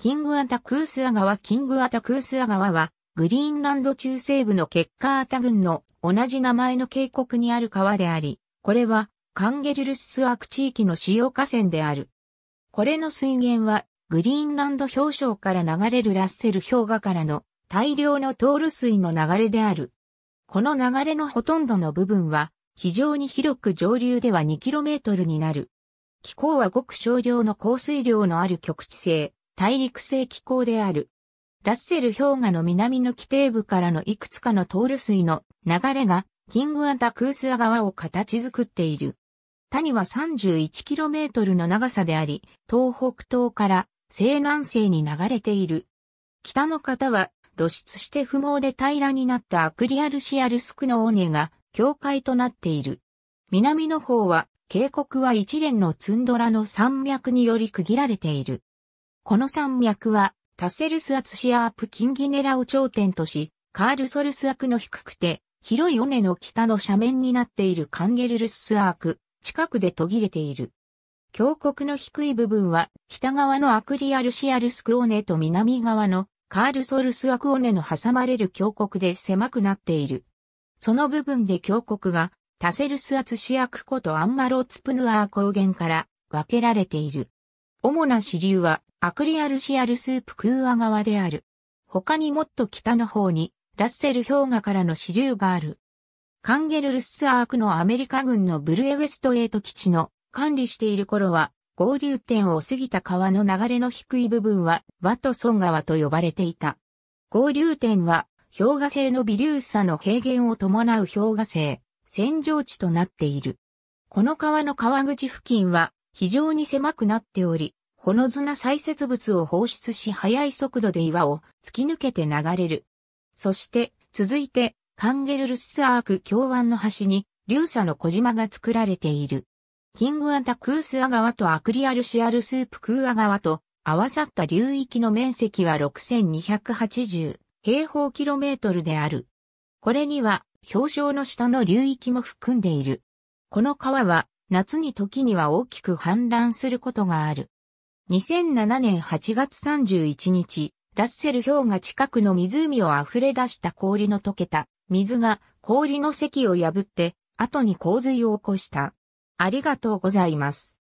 キングアタクースア川キングアタクースア川は、グリーンランド中西部のケッカータ郡の同じ名前の渓谷にある川であり、これはカンゲルルススワーク地域の主要河川である。これの水源は、グリーンランド氷床から流れるラッセル氷河からの大量のトール水の流れである。この流れのほとんどの部分は、非常に広く上流では 2km になる。気候はごく少量の降水量のある局地性。大陸性気候である。ラッセル氷河の南の規定部からのいくつかの通る水の流れがキングアタクースア川を形作っている。谷は 31km の長さであり、東北東から西南西に流れている。北の方は露出して不毛で平らになったアクリアルシアルスクの尾根が境界となっている。南の方は渓谷は一連のツンドラの山脈により区切られている。この山脈は、タセルスアツシアープキンギネラを頂点とし、カールソルスアクの低くて、広い尾根の北の斜面になっているカンゲルルスアーク、近くで途切れている。峡谷の低い部分は、北側のアクリアルシアルスク尾根と南側のカールソルスアク尾根の挟まれる峡谷で狭くなっている。その部分で峡谷が、タセルスアツシアクことアンマローツプヌアー高原から分けられている。主な支流はアクリアルシアルスープクーア川である。他にもっと北の方にラッセル氷河からの支流がある。カンゲルルスアークのアメリカ軍のブルエウェストエイト基地の管理している頃は合流点を過ぎた川の流れの低い部分はワトソン川と呼ばれていた。合流点は氷河性の微粒さの平原を伴う氷河性、扇状地となっている。この川の川口付近は非常に狭くなっており、ほのずな砕屑物を放出し速い速度で岩を突き抜けて流れる。そして、続いて、カンゲルルスアーク峡湾の端に、流砂の小島が作られている。キングアタクースア川とアクリアルシアルスープクーア川と合わさった流域の面積は6280平方キロメートルである。これには氷床の下の流域も含んでいる。この川は夏に時には大きく氾濫することがある。2007年8月31日、ラッセル氷が近くの湖を溢れ出した氷の溶けた水が氷の堰を破って後に洪水を起こした。ありがとうございます。